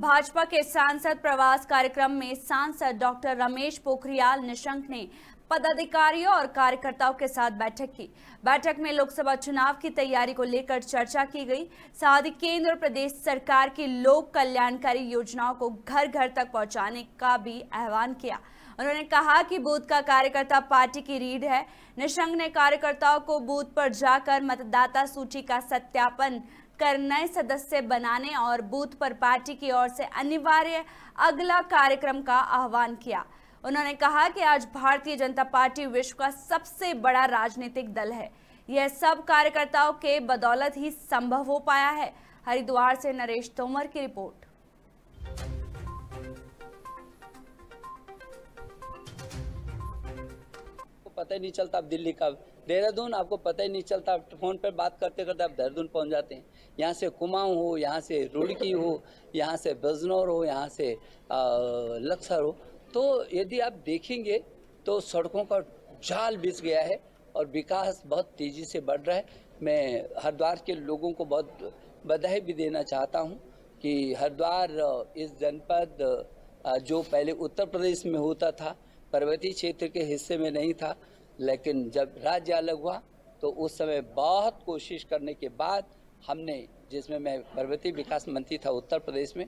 भाजपा के सांसद प्रवास कार्यक्रम में सांसद डॉक्टर रमेश पोखरियाल निशंक ने पदाधिकारियों और कार्यकर्ताओं के साथ बैठक की बैठक में लोकसभा चुनाव की तैयारी को लेकर चर्चा की गई साथ ही केंद्र और प्रदेश सरकार की लोक कल्याणकारी योजनाओं को घर घर तक पहुंचाने का भी आह्वान किया उन्होंने कहा कि बूथ का कार्यकर्ता पार्टी की रीढ़ है निशंक ने कार्यकर्ताओं को बूथ पर जाकर मतदाता सूची का सत्यापन कर नए सदस्य बनाने और बूथ पर पार्टी की ओर से अनिवार्य अगला कार्यक्रम का आह्वान किया उन्होंने कहा कि आज भारतीय जनता पार्टी विश्व का सबसे बड़ा राजनीतिक दल है यह सब कार्यकर्ताओं के बदौलत ही संभव हो पाया है हरिद्वार से नरेश तोमर की रिपोर्ट पता ही नहीं चलता आप दिल्ली का देहरादून आपको पता ही नहीं चलता आप फ़ोन पर बात करते करते आप देहरादून पहुंच जाते हैं यहाँ से कुमाऊँ हो यहाँ से रुड़की हो यहाँ से बजनौर हो यहाँ से लक्सर हो तो यदि आप देखेंगे तो सड़कों का जाल बिछ गया है और विकास बहुत तेज़ी से बढ़ रहा है मैं हरिद्वार के लोगों को बहुत बधाई भी देना चाहता हूँ कि हरिद्वार इस जनपद जो पहले उत्तर प्रदेश में होता था पर्वतीय क्षेत्र के हिस्से में नहीं था लेकिन जब राज्य अलग हुआ तो उस समय बहुत कोशिश करने के बाद हमने जिसमें मैं पर्वतीय विकास मंत्री था उत्तर प्रदेश में